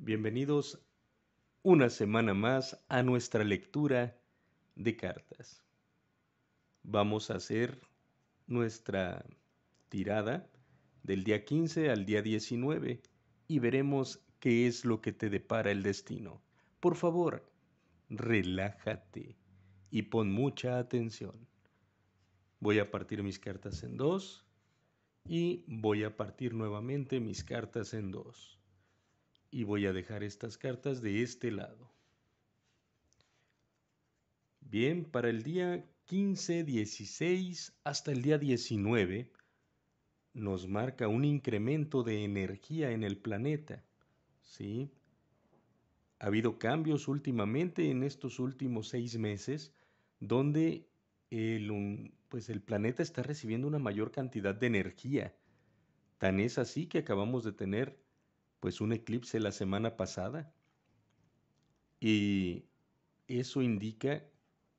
Bienvenidos una semana más a nuestra lectura de cartas. Vamos a hacer nuestra tirada del día 15 al día 19 y veremos qué es lo que te depara el destino. Por favor, relájate y pon mucha atención. Voy a partir mis cartas en dos y voy a partir nuevamente mis cartas en dos y voy a dejar estas cartas de este lado. Bien, para el día 15, 16 hasta el día 19 nos marca un incremento de energía en el planeta. ¿sí? Ha habido cambios últimamente en estos últimos seis meses donde pues el planeta está recibiendo una mayor cantidad de energía. Tan es así que acabamos de tener pues un eclipse la semana pasada y eso indica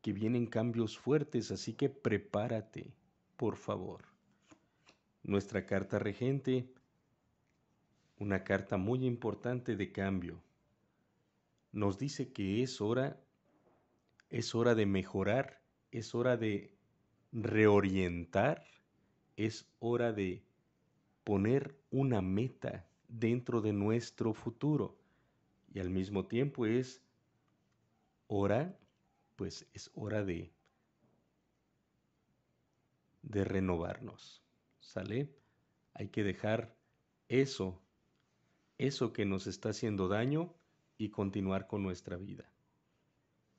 que vienen cambios fuertes, así que prepárate, por favor. Nuestra carta regente, una carta muy importante de cambio, nos dice que es hora, es hora de mejorar, es hora de reorientar, es hora de poner una meta dentro de nuestro futuro. Y al mismo tiempo es hora, pues es hora de, de renovarnos. ¿Sale? Hay que dejar eso, eso que nos está haciendo daño y continuar con nuestra vida.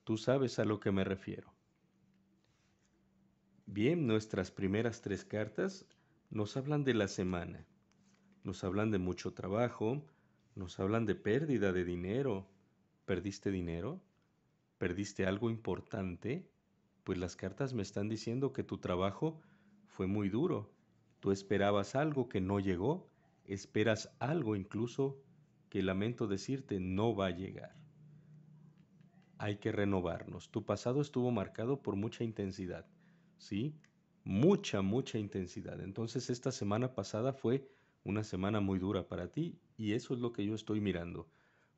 Tú sabes a lo que me refiero. Bien, nuestras primeras tres cartas nos hablan de la semana. Nos hablan de mucho trabajo, nos hablan de pérdida de dinero. ¿Perdiste dinero? ¿Perdiste algo importante? Pues las cartas me están diciendo que tu trabajo fue muy duro. Tú esperabas algo que no llegó, esperas algo incluso que lamento decirte no va a llegar. Hay que renovarnos. Tu pasado estuvo marcado por mucha intensidad, ¿sí? Mucha, mucha intensidad. Entonces esta semana pasada fue una semana muy dura para ti y eso es lo que yo estoy mirando.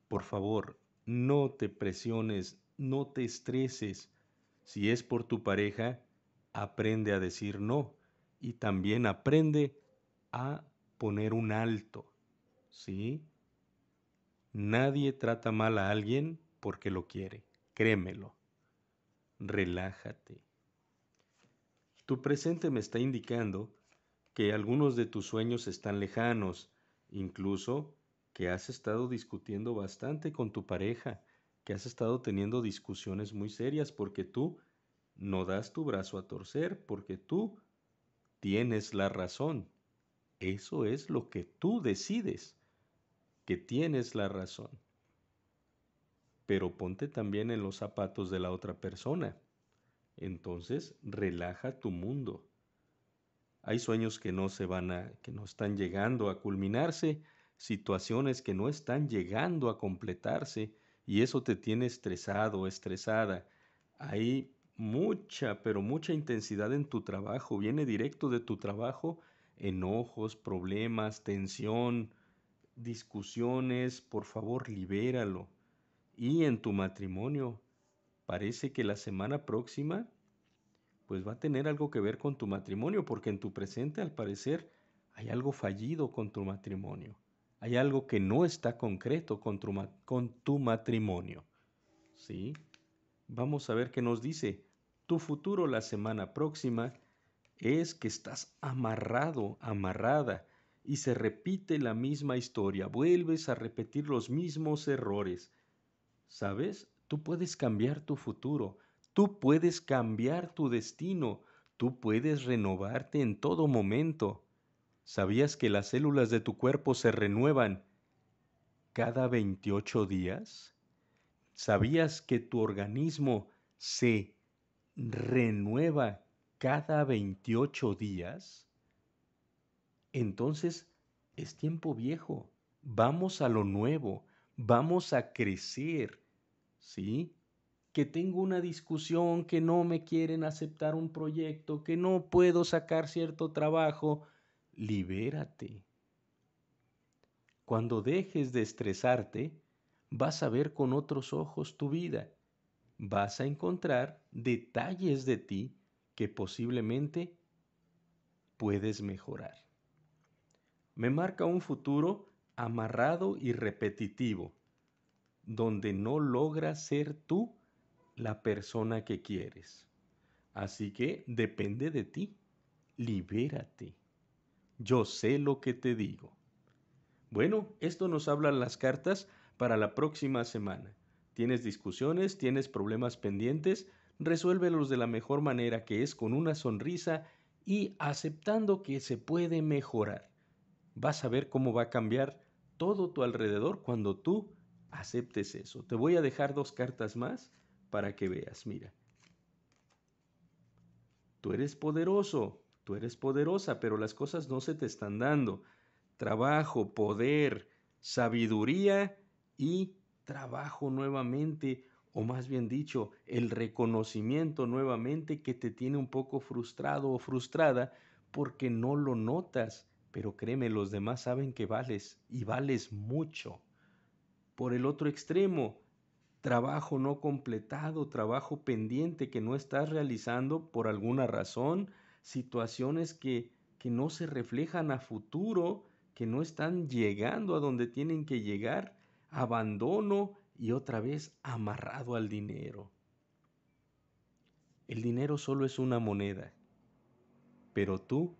Por favor, no te presiones, no te estreses. Si es por tu pareja, aprende a decir no y también aprende a poner un alto. ¿Sí? Nadie trata mal a alguien porque lo quiere. Créemelo. Relájate. Tu presente me está indicando que algunos de tus sueños están lejanos, incluso que has estado discutiendo bastante con tu pareja, que has estado teniendo discusiones muy serias porque tú no das tu brazo a torcer, porque tú tienes la razón. Eso es lo que tú decides, que tienes la razón. Pero ponte también en los zapatos de la otra persona. Entonces, relaja tu mundo. Hay sueños que no se van a, que no están llegando a culminarse, situaciones que no están llegando a completarse y eso te tiene estresado, estresada. Hay mucha, pero mucha intensidad en tu trabajo, viene directo de tu trabajo, enojos, problemas, tensión, discusiones, por favor, libéralo. Y en tu matrimonio, parece que la semana próxima pues va a tener algo que ver con tu matrimonio, porque en tu presente al parecer hay algo fallido con tu matrimonio, hay algo que no está concreto con tu, con tu matrimonio. ¿Sí? Vamos a ver qué nos dice. Tu futuro la semana próxima es que estás amarrado, amarrada, y se repite la misma historia, vuelves a repetir los mismos errores. ¿Sabes? Tú puedes cambiar tu futuro, Tú puedes cambiar tu destino, tú puedes renovarte en todo momento. ¿Sabías que las células de tu cuerpo se renuevan cada 28 días? ¿Sabías que tu organismo se renueva cada 28 días? Entonces es tiempo viejo. Vamos a lo nuevo. Vamos a crecer. ¿Sí? que tengo una discusión, que no me quieren aceptar un proyecto, que no puedo sacar cierto trabajo, libérate. Cuando dejes de estresarte, vas a ver con otros ojos tu vida, vas a encontrar detalles de ti que posiblemente puedes mejorar. Me marca un futuro amarrado y repetitivo, donde no logras ser tú la persona que quieres. Así que depende de ti. Libérate. Yo sé lo que te digo. Bueno, esto nos hablan las cartas para la próxima semana. Tienes discusiones, tienes problemas pendientes, resuélvelos de la mejor manera que es con una sonrisa y aceptando que se puede mejorar. Vas a ver cómo va a cambiar todo tu alrededor cuando tú aceptes eso. Te voy a dejar dos cartas más para que veas, mira. Tú eres poderoso, tú eres poderosa, pero las cosas no se te están dando. Trabajo, poder, sabiduría y trabajo nuevamente, o más bien dicho, el reconocimiento nuevamente que te tiene un poco frustrado o frustrada porque no lo notas. Pero créeme, los demás saben que vales y vales mucho. Por el otro extremo, trabajo no completado, trabajo pendiente que no estás realizando por alguna razón, situaciones que, que no se reflejan a futuro, que no están llegando a donde tienen que llegar, abandono y otra vez amarrado al dinero. El dinero solo es una moneda, pero tú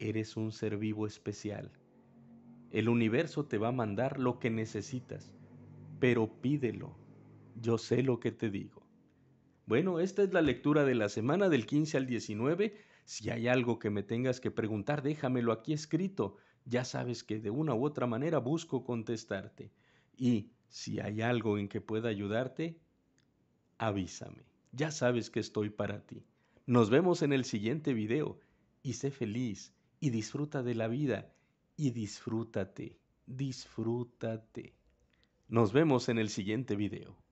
eres un ser vivo especial. El universo te va a mandar lo que necesitas, pero pídelo yo sé lo que te digo. Bueno, esta es la lectura de la semana del 15 al 19. Si hay algo que me tengas que preguntar, déjamelo aquí escrito. Ya sabes que de una u otra manera busco contestarte. Y si hay algo en que pueda ayudarte, avísame. Ya sabes que estoy para ti. Nos vemos en el siguiente video y sé feliz y disfruta de la vida y disfrútate, disfrútate. Nos vemos en el siguiente video.